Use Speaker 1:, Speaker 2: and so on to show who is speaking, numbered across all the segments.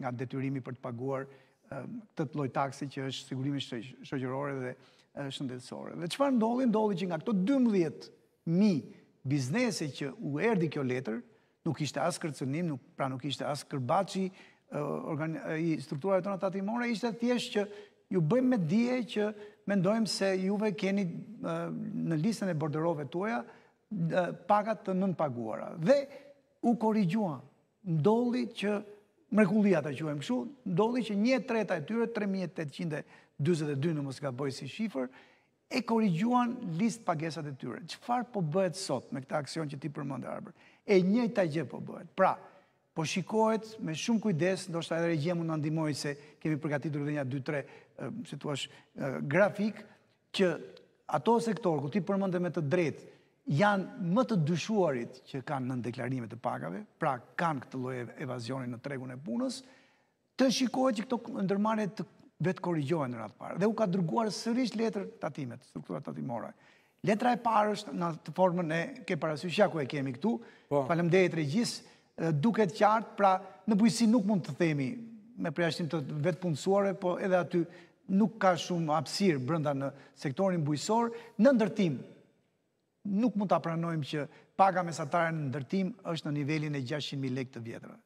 Speaker 1: nga detyrimi për të paguar të ehm, të loj taksi që është sigurimi shëgjërore dhe shëndetësore. Dhe qëfar ndolli, ndolli që nga këto 12.000 biznese që u erdi kjo letër, nuk ishte asë kërcënim, pra nuk ishte asë kërbaci i struktura e tonë të atimore, ishte thjesht që ju bëjmë me dje që mendojmë se juve keni në lisën e borderove tuaja uja pakat të nën paguara. Dhe u korigjua, ndolli që mrekullia të quajmë këshu, ndodhi që një treta e tyre, 3822 në mësë s'ka bëjë si shifër, e korigjuan list pagesat e tyre. Qëfar po bëhet sot me këta aksion që ti përmëndë, Arber? E një gjë po bëhet. Pra, po shikohet me shumë kujdes, ndo shta edhe regje mund në ndimoj se kemi përgatitur dhe një 2-3 situash grafik, që ato sektor, ku ti përmëndë me të drejtë, janë më të dyshuarit që kanë në deklarime të pagave, pra kanë këtë loje evazioni në tregun e punës, të shikohet që këto ndërmarje të vetë korrigjohen në ratë parë. Dhe u ka dërguar sërish letër tatimet, struktura tatimore. Letra e parë është në të formën e ke parasysh ja ku e kemi këtu. Po. Faleminderit regjis, duket qartë, pra në bujësi nuk mund të themi me përjashtim të vetë punësuare, po edhe aty nuk ka shumë hapësir brenda në sektorin bujësor, në ndërtim nuk mund të apranojmë që paga mesatare në ndërtim është në nivelin e 600.000 lek të vjetërë.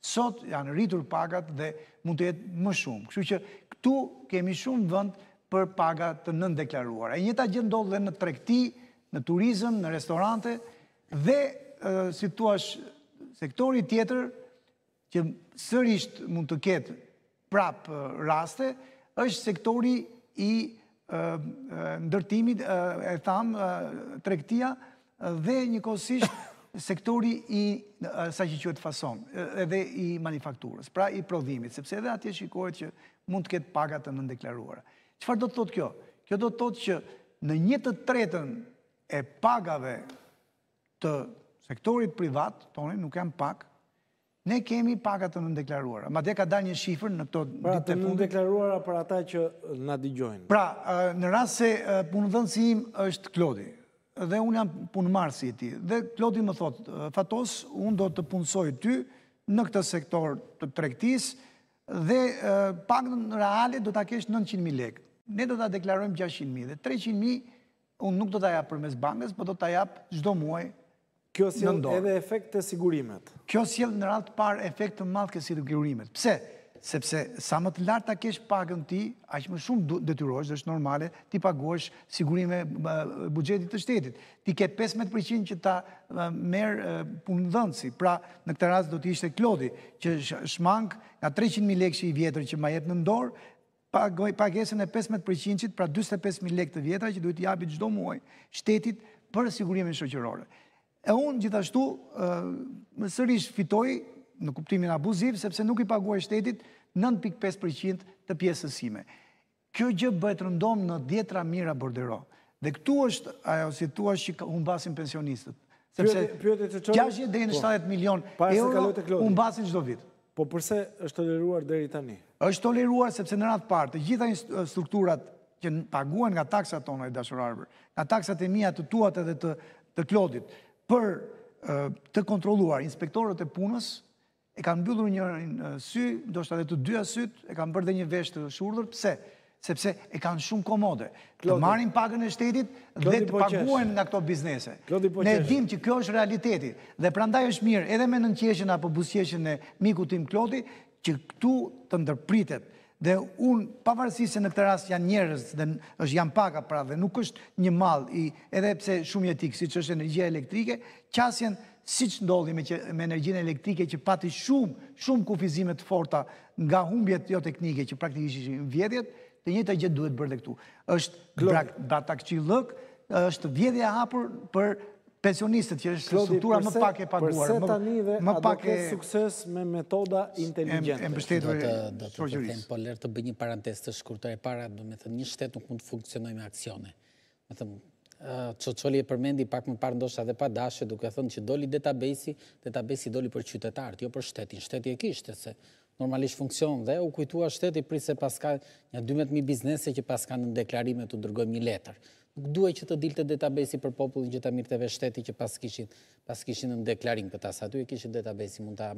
Speaker 1: Sot janë rritur pagat dhe mund të jetë më shumë. Kështu që këtu kemi shumë vënd për paga të nëndeklaruar. E njëta gjëndodhë dhe në trekti, në turizm, në restorante, dhe si tu sektori tjetër, që sërisht mund të ketë prapë raste, është sektori i nështë ndërtimit, e thamë, trektia, dhe njëkosisht sektori i, sa që qëtë fason, edhe i manifakturës, pra i prodhimit, sepse edhe atje shikohet që mund të ketë pagat të nëndeklaruara. Qëfar do të thotë kjo? Kjo do të thotë që në njëtë të tretën e pagave të sektorit privat, tonë nuk janë pak, ne kemi pagat të nëndeklaruara. Ma dhe ka da një shifrë në këto pra, ditë të fundit. Pra të nëndeklaruara për ata që nga digjojnë. Pra, në rrasë se im është Klodi, dhe unë jam punëmarsi i ti. Dhe Klodi më thotë, Fatos, unë do të punësoj ty në këtë sektor të trektis, dhe pagat në reale do të keshë 900.000 lekë. Ne do të deklarojmë 600.000 dhe 300.000 unë nuk do të japë për mes bankës, për do të japë gjdo muaj Kjo sjell edhe efekt të sigurimet. Kjo sjell në radhë par efekt të madh ke sigurimet. Pse? Sepse sa më të lartë ta kesh pagën ti, aq më shumë detyrohesh, është normale, ti paguash sigurime buxhetit të shtetit. Ti ke 15% që ta merr punëdhënësi. Pra, në këtë rast do të ishte Klodi, që shmang nga 300.000 lekë i vjetër që ma jetë në ndorë, pagoj pagesën e 15%-it, pra 25.000 lekë të vjetra që duhet i japi çdo muaj shtetit për sigurimin shoqërore. E unë gjithashtu më sërish fitoj në kuptimin abuziv, sepse nuk i paguaj shtetit 9.5% të pjesësime. Kjo gjë bëjtë rëndom në djetra mira bërdero. Dhe këtu është ajo situa që humbasin pensionistët. Sepse 60 dhe 70 milion euro humbasin qdo vitë. Po përse është toleruar dheri tani? është toleruar sepse në ratë partë, gjitha strukturat që paguen nga taksat tonë e dashurarëbër, nga taksat e mija të tuat edhe të klodit, për të kontroluar inspektorët e punës, e kanë bëllur një sy, do shtë dhe të dyja syt, e kanë bërë dhe një vesh të shurdër, pse? Sepse e kanë shumë komode. Të marim pagën e shtetit dhe të po paguen nga këto biznese. Po ne dim që kjo është realitetit. Dhe prandaj është mirë, edhe me nënqeshen apo busqeshen e miku tim Kloti, që këtu të ndërpritet, Dhe unë, pavarësi se në këtë rast janë njërës dhe është janë paka pra dhe nuk është një malë i edhe pse shumë jetikë, si që është energjia elektrike, qasjen si që ndodhi me energjin elektrike që pati shumë, shumë kufizimet forta nga humbjet jo teknike që praktikisht ishë në vjedjet, të një të gjithë duhet bërë dhe këtu. Êshtë brak datak që i lëkë, është vjedhja hapur për pensionistët që është struktura më pak e paguar. Përse të dhe më pak e sukses me metoda inteligentë. E mbështetur e shërgjurisë. Po lërë të bëj një parantes të shkurtore para, do me të një shtetë nuk mund të funksionoj me aksione. Me të që e përmendi pak më parë ndosha dhe pa dashe, duke thënë që doli detabesi, detabesi doli për qytetarë, jo për shtetin, shteti e kishtë, se normalisht funksion dhe u kujtua shteti prise paska një 12.000 biznese që paska në deklarime të ndërgojmë një letër. Duhet që të dilte database-i për popullin që të mirëteve shteti që pas kishin në deklarin këtë asatu e kishin database mund të